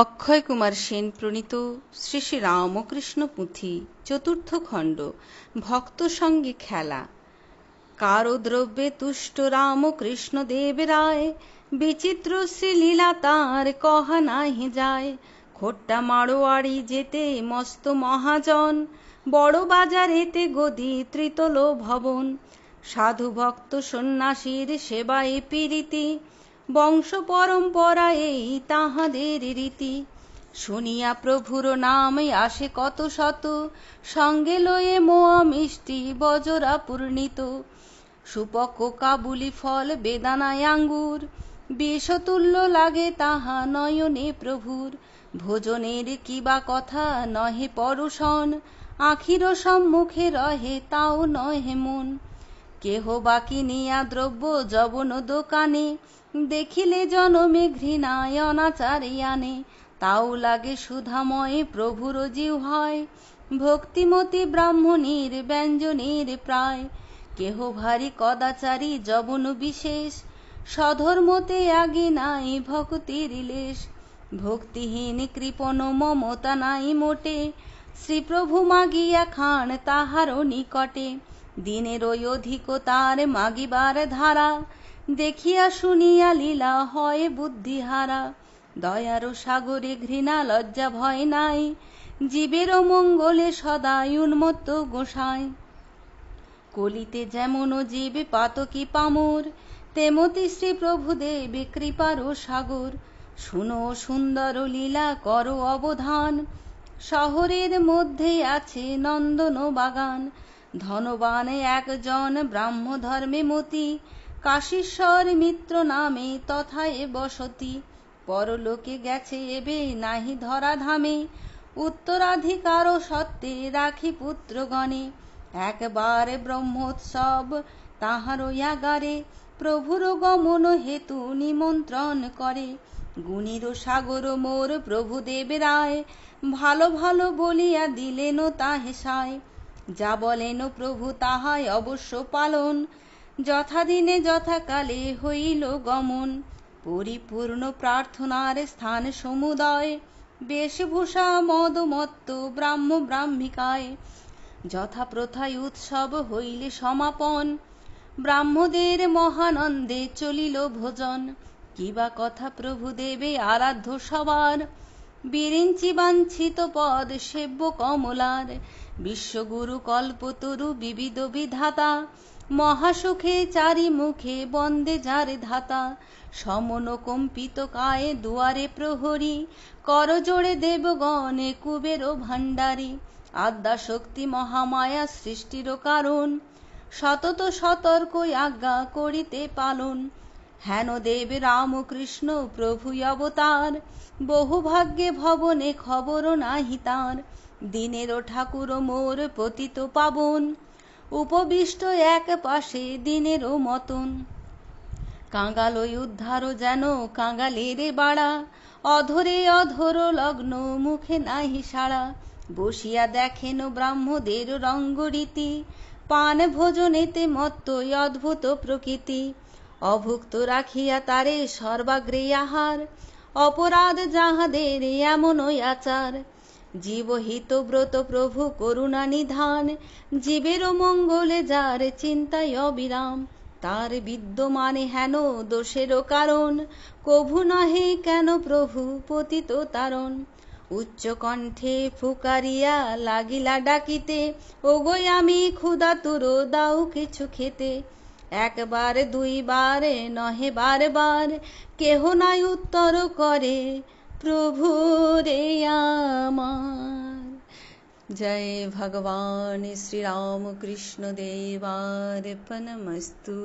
অক্ষয় কুমার সেন প্রণীত শ্রী শ্রী রামকৃষ্ণ পুঁথি চতুর্থ খণ্ড ভক্ত সঙ্গে খেলা কারো দ্রব্যে তুষ্ট রামকৃষ্ণ দেব রায় বিচিত্র শ্রীলীলা তার কহা নাহি যায় খোট্টা মারোয়াড়ি যেতে মস্ত মহাজন বড় বাজারেতে গদি ত্রিতল ভবন সাধু ভক্ত সন্ন্যাসীর সেবায় পীড়িতি বংশ পরম্পরা এই তাহাদের রীতি শুনিয়া প্রভুর নাম আসে কত শত সঙ্গে লয়ে মোয়া মিষ্টি বজরা পূর্ণিত সুপক কাবুলি ফল বেদানায় আঙ্গুর বিষতুল্য লাগে তাহা নয়নে প্রভুর ভোজনের কিবা কথা নহে পরশন আখিরও সম্মুখে রহে তাও নহে মন কেহ বাকি নিয়া দ্রব্য যবন দোকানে দেখিলে জনমে ঘৃণায় অনাচারিয়ানে তাও লাগে সুধাময়ে প্রভুর জিউ হয় ভক্তিমতী ব্রাহ্মণীর ব্যঞ্জনীর প্রায় কেহ ভারী কদাচারী যবন বিশেষ সধর্মতে আগে নাই ভক্তির লেশ ভক্তিহীন কৃপণ মমতা নাই মোটে শ্রীপ্রভু মাগিয়া খান তাহারও নিকটে দিনের অধিক তার মাগিবার ধারা দেখিয়া শুনিয়া লীলা হয় বুদ্ধিহারা দয়ারু সাগরে ঘৃণা লজ্জা ভয় নাই জীবেরও মঙ্গলে সদাই উন্মত্ত গোসাই কলিতে যেমন জীব পাতকি পামর তেমতি শ্রী কৃপার ও সাগর শুনো সুন্দর লীলা কর অবধান শহরের মধ্যে আছে নন্দন বাগান ধনবান একজন ব্রাহ্মধর্মে মতি কাশীশ্বর মিত্র নামে তথায় বসতি পরলোকে গেছে এবে নাহি ধরাধামে উত্তরাধিকার সত্ত্বে রাখি পুত্রগণে একবার ব্রহ্মোৎসব তাহার ইয়াগারে প্রভুর গমন হেতু নিমন্ত্রণ করে গুণীর সাগর মোর প্রভু দেব রায় ভালো ভালো বলিয়া দিলেন তাহে সায় যা বলেন প্রভু তাহাই অবশ্য পালন যথাদিনে যথাকালে হইল গমন পরিপূর্ণ প্রার্থনার স্থান সমুদয় বেশভূষা মদমত্ত ব্রাহ্ম ব্রাহ্মিকায় যথাপ্রথায় উৎসব হইলে সমাপন ব্রাহ্মদের মহানন্দে চলিল ভোজন কিবা কথা প্রভু দেবে আরাধ্য সবার বিরিঞ্চি বাঞ্ছিত পদ সেব্য কমলার বিশ্বগুরু কল্পতরু বিবিধ বিধাতা মহাসুখে চারি মুখে বন্দে যারে ধাতা সমন কম্পিত কায়ে দুয়ারে প্রহরী করজোড়ে দেবগণে কুবের ভাণ্ডারী আদ্যা শক্তি মহামায়া সৃষ্টির কারণ সতত সতর্ক আজ্ঞা করিতে পালন হেন দেব রামকৃষ্ণ প্রভু অবতার বহু ভাগ্যে ভবনে খবর নাহি তাঁর দিনেরও ঠাকুর মোর পতিত পাবন উপবিষ্ট এক পাশে দিনেরও মতন কাঙ্গালই উদ্ধারও যেন কাঙ্গালের বাড়া অধরে অধর লগ্ন মুখে নাহি সাড়া বসিয়া দেখেন ব্রাহ্মদের রঙ্গরীতি পান ভোজনেতে মত্ত অদ্ভুত প্রকৃতি অভুক্ত রাখিয়া তারে সর্বাগ্রে আহার অপরাধ যাহাদের এমন আচার জীবহিত ব্রত প্রভু করুণা নিধান জীবের মঙ্গলে যার চিন্তায় অবিরাম তার বিদ্যমানে হেন দোষেরও কারণ কভু নহে কেন প্রভু পতিত তারণ উচ্চ কণ্ঠে ফুকারিয়া লাগিলা ডাকিতে ওগোয় আমি ক্ষুদা তুরো দাও কিছু খেতে একবার দুইবার নহে বারবার কেহ নাই উত্তর করে প্রভু রে আমার জয় ভগবান কৃষ্ণ দেবার পনমস্তু